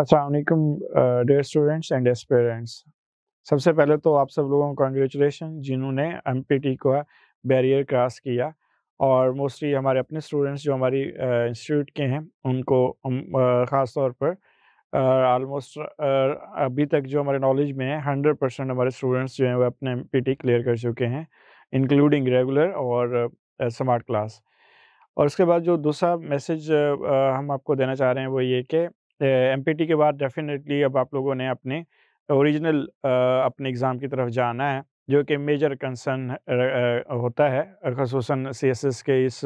असलकम dear students and dear parents सबसे पहले तो आप सब लोगों को कंग्रेचुलेशन जिन्होंने एम को बैरियर क्रॉस किया और मोस्टली हमारे अपने स्टूडेंट्स जो हमारी इंस्टीट्यूट के हैं उनको ख़ास तौर पर आलमोस्ट अभी तक जो हमारे नॉलेज में है हंड्रेड परसेंट हमारे स्टूडेंट्स जो हैं वो अपने एम क्लियर कर चुके हैं इंक्लूडिंग रेगुलर और स्मार्ट क्लास और उसके बाद जो दूसरा मैसेज हम आपको देना चाह रहे हैं वो ये कि एम के बाद डेफिनेटली अब आप लोगों ने अपने ओरिजिनल अपने एग्ज़ाम की तरफ जाना है जो कि मेजर कंसर्न होता है खसूस सी के इस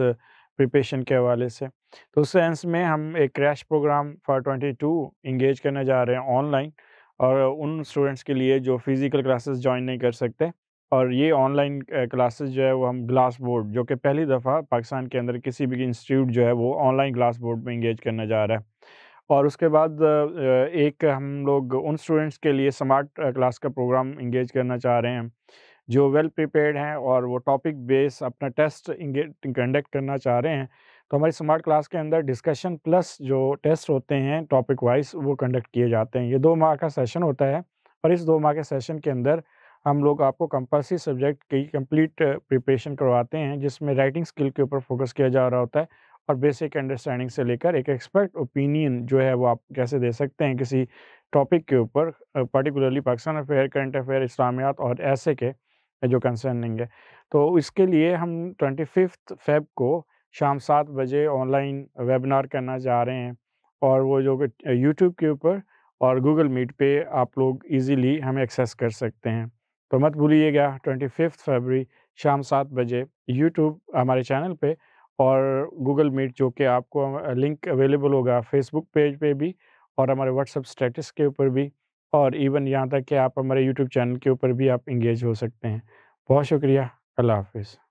प्रिपेशन के हवाले से तो उस सेंस में हम एक क्रैश प्रोग्राम फॉर 22 इंगेज करने जा रहे हैं ऑनलाइन और उन स्टूडेंट्स के लिए जो फिज़िकल क्लासेस ज्वाइन नहीं कर सकते और ये ऑनलाइन क्लासेस जो है वो हम ग्लास बोर्ड जो कि पहली दफ़ा पाकिस्तान के अंदर किसी भी इंस्टीट्यूट जो है वो ऑनलाइन ग्लास बोर्ड में इंगेज करने जा रहा है और उसके बाद एक हम लोग उन स्टूडेंट्स के लिए स्मार्ट क्लास का प्रोग्राम इंगेज करना चाह रहे हैं जो वेल प्रिपेयर्ड हैं और वो टॉपिक बेस अपना टेस्ट कंडक्ट करना चाह रहे हैं तो हमारी स्मार्ट क्लास के अंदर डिस्कशन प्लस जो टेस्ट होते हैं टॉपिक वाइज वो कंडक्ट किए जाते हैं ये दो माह का सेशन होता है और इस दो माह के सेशन के अंदर हम लोग आपको कंपल्सरी सब्जेक्ट की कंप्लीट प्रिपरेशन करवाते हैं जिसमें राइटिंग स्किल के ऊपर फोकस किया जा रहा होता है और बेसिक अंडरस्टैंडिंग से लेकर एक एक्सपर्ट ओपिनियन जो है वो आप कैसे दे सकते हैं किसी टॉपिक के ऊपर particularly Pakistan affair current affair इस्लामियात और ऐसे के जो कंसर्निंग है तो इसके लिए हम ट्वेंटी फिफ्थ फेब को शाम सात बजे ऑनलाइन वेबिनार करना चाह रहे हैं और वो जो यूट्यूब के ऊपर और गूगल मीट पे आप लोग इजीली हमें एक्सेस कर सकते हैं तो मत भूलिएगा ट्वेंटी फिफ्थ फेबरी शाम सात बजे यूट्यूब हमारे चैनल पे और गूगल मीट जो कि आपको लिंक अवेलेबल होगा फेसबुक पेज पे भी और हमारे व्हाट्सअप स्टेटस के ऊपर भी और इवन यहाँ तक कि आप हमारे यूट्यूब चैनल के ऊपर भी आप इंगेज हो सकते हैं बहुत शुक्रिया अल्लाह हाफिज़